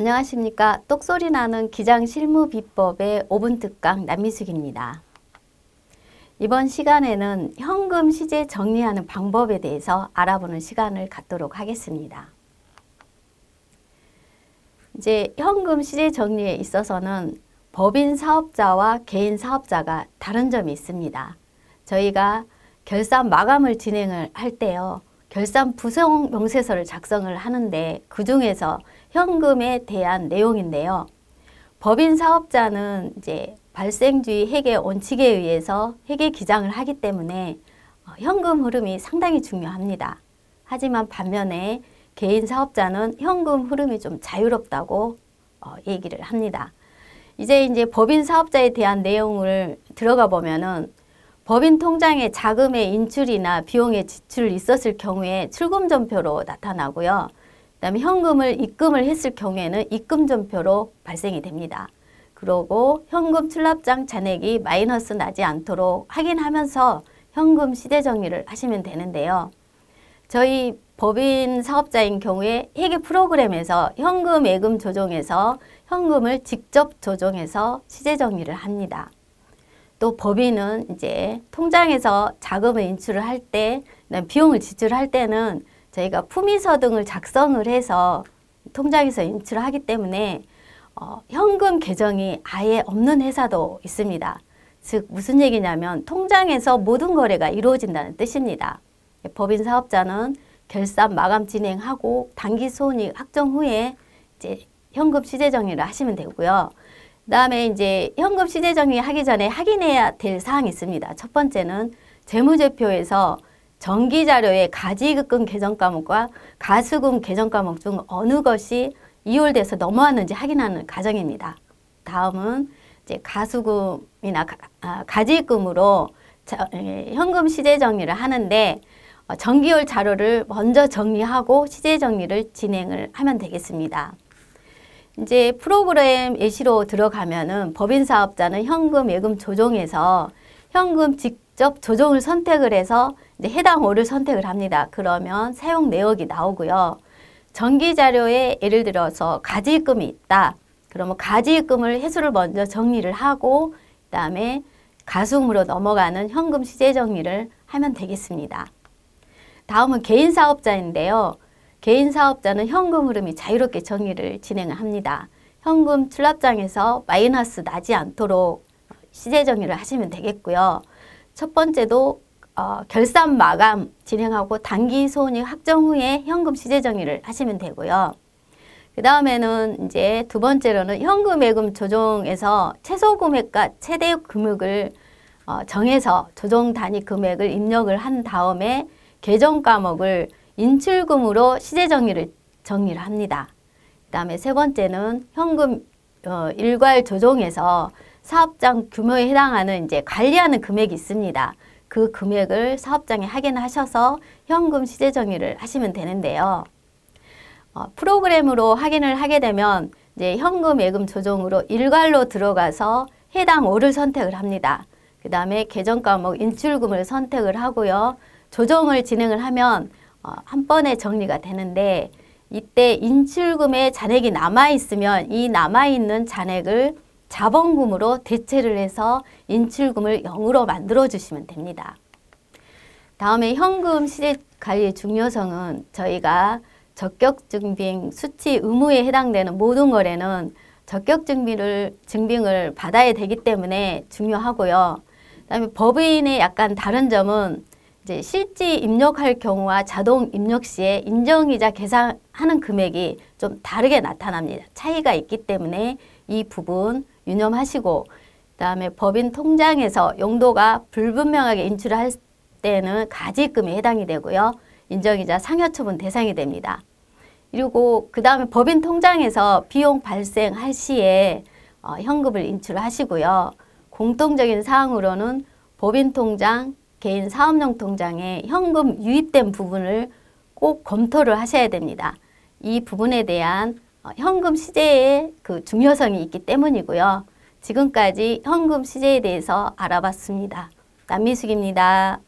안녕하십니까. 똑소리 나는 기장 실무 비법의 5분 특강 남미숙입니다. 이번 시간에는 현금 시제 정리하는 방법에 대해서 알아보는 시간을 갖도록 하겠습니다. 이제 현금 시제 정리에 있어서는 법인 사업자와 개인 사업자가 다른 점이 있습니다. 저희가 결산 마감을 진행을 할 때요. 결산 부성 명세서를 작성을 하는데 그 중에서 현금에 대한 내용인데요. 법인 사업자는 이제 발생주의 회계 원칙에 의해서 회계 기장을 하기 때문에 어, 현금 흐름이 상당히 중요합니다. 하지만 반면에 개인 사업자는 현금 흐름이 좀 자유롭다고 어, 얘기를 합니다. 이제 이제 법인 사업자에 대한 내용을 들어가 보면은 법인 통장에 자금의 인출이나 비용의 지출이 있었을 경우에 출금 전표로 나타나고요. 그다음에 현금을 입금을 했을 경우에는 입금 전표로 발생이 됩니다. 그러고 현금 출납장 잔액이 마이너스 나지 않도록 확인하면서 현금 시대 정리를 하시면 되는데요. 저희 법인 사업자인 경우에 회계 프로그램에서 현금 예금 조정에서 현금을 직접 조정해서 시제 정리를 합니다. 또 법인은 이제 통장에서 자금을 인출을 할 때, 비용을 지출할 때는 저희가 품위서 등을 작성을 해서 통장에서 인출을 하기 때문에 어, 현금 계정이 아예 없는 회사도 있습니다. 즉 무슨 얘기냐면 통장에서 모든 거래가 이루어진다는 뜻입니다. 법인 사업자는 결산 마감 진행하고 단기 손익 확정 후에 이제 현금 시제 정리를 하시면 되고요. 그다음에 이제 현금 시세 정의 하기 전에 확인해야 될 사항이 있습니다. 첫 번째는 재무제표에서 정기 자료의 가지급금 계정 과목과 가수금 계정 과목 중 어느 것이 이율돼서 넘어왔는지 확인하는 과정입니다. 다음은 이제 가수금이나 가, 아, 지급금으로 예, 현금 시제 정리를 하는데 정기월 어, 자료를 먼저 정리하고 시제 정리를 진행을 하면 되겠습니다. 이제 프로그램 예시로 들어가면은 법인 사업자는 현금 예금 조정에서 현금 직접 조정을 선택을 해서 이제 해당 오를 선택을 합니다. 그러면 사용 내역이 나오고요. 전기 자료에 예를 들어서 가지금이 있다. 그러면 가지금을 해수를 먼저 정리를 하고 그다음에 가수금으로 넘어가는 현금 시제 정리를 하면 되겠습니다. 다음은 개인 사업자인데요. 개인 사업자는 현금 흐름이 자유롭게 정의를 진행합니다. 현금 출납장에서 마이너스 나지 않도록 시제 정의를 하시면 되겠고요. 첫 번째도 어, 결산 마감 진행하고 단기 손익 확정 후에 현금 시제 정의를 하시면 되고요. 그 다음에는 이제 두 번째로는 현금 예금 조정에서 최소 금액과 최대 금액을 어, 정해서 조정 단위 금액을 입력을 한 다음에 계정 과목을 인출금으로 시제정리를 정리를 합니다. 그 다음에 세 번째는 현금 어, 일괄 조정에서 사업장 규모에 해당하는 이제 관리하는 금액이 있습니다. 그 금액을 사업장에 확인하셔서 현금 시제정리를 하시면 되는데요. 어, 프로그램으로 확인을 하게 되면 이제 현금 예금 조정으로 일괄로 들어가서 해당 오를 선택을 합니다. 그 다음에 계정 과목 인출금을 선택을 하고요. 조정을 진행을 하면 어, 한 번에 정리가 되는데 이때 인출금에 잔액이 남아있으면 이 남아있는 잔액을 자본금으로 대체를 해서 인출금을 0으로 만들어주시면 됩니다. 다음에 현금 시세관리의 중요성은 저희가 적격증빙 수치 의무에 해당되는 모든 거래는 적격증빙을 증빙을 받아야 되기 때문에 중요하고요. 그다음에 법인의 약간 다른 점은 이제 실지 입력할 경우와 자동 입력 시에 인정이자 계산하는 금액이 좀 다르게 나타납니다. 차이가 있기 때문에 이 부분 유념하시고 그다음에 법인 통장에서 용도가 불분명하게 인출할 때는 가지금에 해당이 되고요. 인정이자 상여처분 대상이 됩니다. 그리고 그 다음에 법인 통장에서 비용 발생할 시에 어, 현금을 인출하시고요. 공통적인 사항으로는 법인 통장, 개인 사업용 통장에 현금 유입된 부분을 꼭 검토를 하셔야 됩니다. 이 부분에 대한 어, 현금 시제의 그 중요성이 있기 때문이고요. 지금까지 현금 시제에 대해서 알아봤습니다. 남미숙입니다.